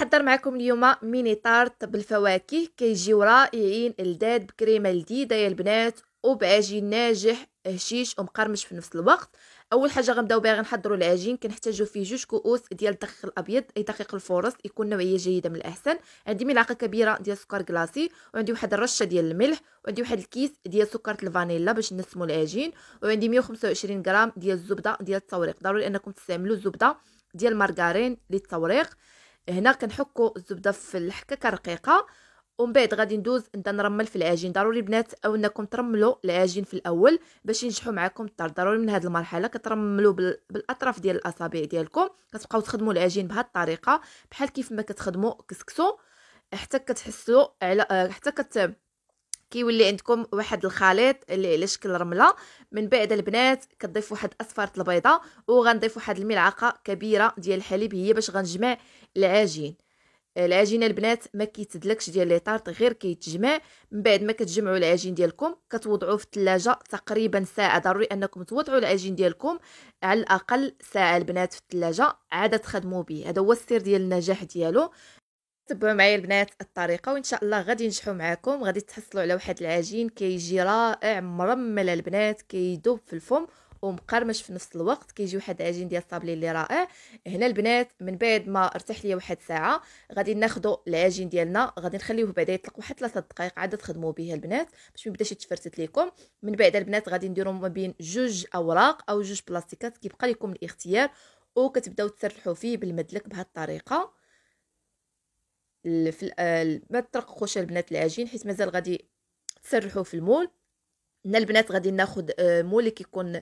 حضر معكم اليوم ميني طارت بالفواكه كيجيو رائعين لذاذ بكريمه لذيذه يا البنات وبعجين ناجح هشيش ومقرمش في نفس الوقت اول حاجه غنبداو بها غنحضروا العجين كنحتاجو فيه جوج كؤوس ديال الدقيق الابيض اي دقيق الفورص يكون نوعيه جيده من الاحسن عندي ملعقه كبيره ديال السكر كلاصي وعندي واحد الرشه ديال الملح وعندي واحد الكيس ديال سكر الفانيلا باش نسمو العجين وعندي 125 غرام ديال الزبده ديال التوريق ضروري انكم تستعملوا الزبده ديال المارغرين للتوريق هنا كنحكو الزبده في الحكاكه رقيقه ومن بعد غادي ندوز نبدا نرمل في العجين ضروري بنات او انكم ترملوا العجين في الاول باش ينجحوا معكم الطار ضروري من هذه المرحله كترملوا بالاطراف ديال الاصابع ديالكم كتبقاو تخدموا العجين بهذه الطريقه بحال كيف ما كتخدموا كسكسو حتى كتحسوا على حتى كت كيولي عندكم واحد الخليط اللي على شكل رمله من بعد البنات كتضيف واحد اصفرت البيضه وغنضيف واحد الملعقه كبيره ديال الحليب هي باش غنجمع العجين العجينه البنات ما كيتدلكش ديال لي طارط غير كيتجمع من بعد ما كتجمعوا العجين ديالكم كتوضعوه في الثلاجه تقريبا ساعه ضروري انكم توضعوا العجين ديالكم على الاقل ساعه البنات في الثلاجه عاد تخدموا به هذا هو السر ديال النجاح ديالو تبعوا معايا البنات الطريقه وان شاء الله غادي ينجحوا معاكم غادي تحصلوا على واحد العجين كيجي رائع مرمل البنات كيذوب في الفم ومقرمش في نفس الوقت كيجي واحد العجين ديال الصابلي اللي رائع هنا البنات من بعد ما ارتاح ليا واحد ساعه غادي ناخذوا العجين ديالنا غادي نخليوه بعدا يطلق واحد 3 دقائق عاد تخدموا به البنات باش ما يبداش يتفرتت لكم من بعد البنات غادي نديروا ما بين جوج اوراق او جوج بلاستيكات كيبقى لكم الاختيار وكتبداو تسرحوا فيه بالمدلك بهذه الطريقه في آه، ما ترققوش البنات العجين حيت مازال غادي تسرحوا في المول هنا البنات غادي ناخد آه، مول اللي كيكون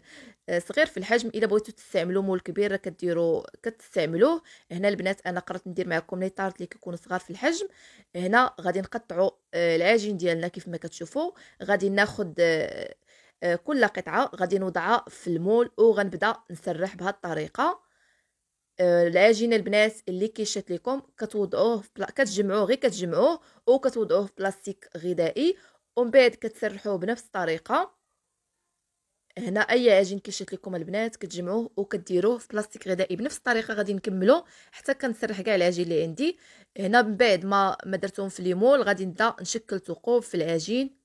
آه، صغير في الحجم الا بغيتو تستعملوا مول كبير راه كديروا كتستعملوه هنا البنات انا قررت ندير معكم لي طارت اللي كيكون صغار في الحجم هنا غادي نقطعوا العجين ديالنا كيف ما كتشوفوا غادي ناخد كل قطعه غادي نوضعها في المول وغنبدا نسرح بهذه الطريقه العجينه آه، البنات اللي كيشات لكم كتوضعوه كتجمعوه غير كتجمعوه وكتوضعوه في بلاستيك غذائي ومن بعد كتسرحوه بنفس الطريقه هنا اي عجين كيشات لكم البنات كتجمعوه وكديروه في بلاستيك غذائي بنفس الطريقه غادي نكملو حتى كنسرح كاع العجين اللي عندي هنا من بعد ما ما درتهم في ليمول غادي نبدا نشكل ثقوب في العجين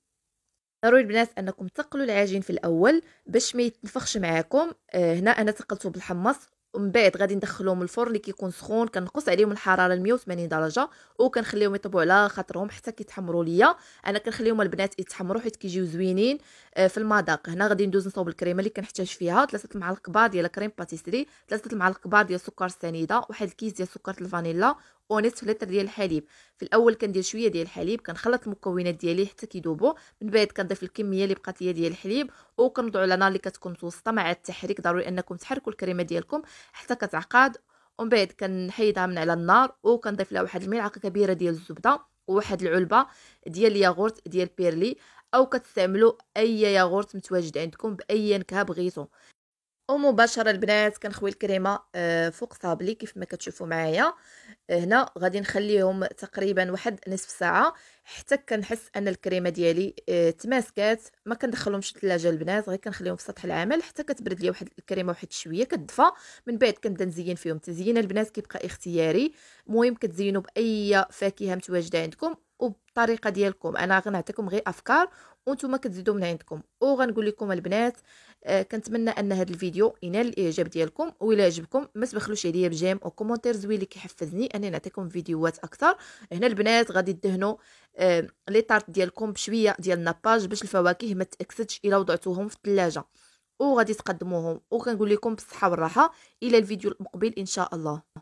ضروري البنات انكم تقلوا العجين في الاول باش ما يتنفخش معاكم آه، هنا انا تقلته بالحمص ومن بعد غادي ندخلهم الفرن اللي كيكون سخون كنقص عليهم الحراره ل 180 درجه وكنخليهم يطيبوا على خاطرهم حتى كيتحمروا ليا انا كنخليهم البنات يتحمروا حيت كيجيو زوينين آه، في المذاق هنا غادي ندوز نصاوب الكريمه اللي كنحتاج فيها ثلاثه المعالق كبار ديال كريم باتيسري ثلاثه المعالق كبار ديال سكر سنيده واحد الكيس ديال سكر الفانيلا ونصف لتر ديال الحليب في الاول كندير شويه ديال الحليب كنخلط المكونات ديالي حتى كيذوبوا من بعد كنضيف الكميه اللي بقات ليا ديال الحليب وكنوضعو على نار اللي كتكون متوسطه مع التحريك ضروري انكم تحركوا الكريمه ديالكم حتى كتعقد ومن بعد كنحيدها من على النار وكنضيف لها واحد الملعقه كبيره ديال الزبده وواحد العلبه ديال الياغورت ديال بيرلي او كتستعملوا اي ياغورت متواجد عندكم باي نكهه بغيتو ومباشره البنات كنخوي الكريمه آه، فوق صابلي كيف ما كتشوفوا معايا آه، هنا غادي نخليهم تقريبا واحد نصف ساعه حتى كنحس ان الكريمه ديالي آه، تماسكات ما كندخلهمش الثلاجه البنات غير كنخليهم في سطح العمل حتى كتبرد لي واحد الكريمه واحد شويه كتدفى من بعد كنبدا نزين فيهم تزيين البنات كيبقى اختياري المهم كتزينوا باي فاكهه متواجده عندكم وبطريقه ديالكم انا غنعطيكم غير افكار وانتم كتزيدوا من عندكم وغنقول لكم البنات آه، كنتمنى ان هذا الفيديو ينال الاعجاب ديالكم ولا عجبكم ما تبخلوش عليا بجيم كومونتير زوين اللي كيحفزني اني نعطيكم فيديوهات اكثر هنا البنات غادي تدهنوا آه، لي طارت ديالكم بشويه ديال الناباج باش الفواكه ما تاكسدش الا وضعتوهم في الثلاجه وغادي تقدموهم وكنقول لكم بالصحه والراحه الى الفيديو المقبل ان شاء الله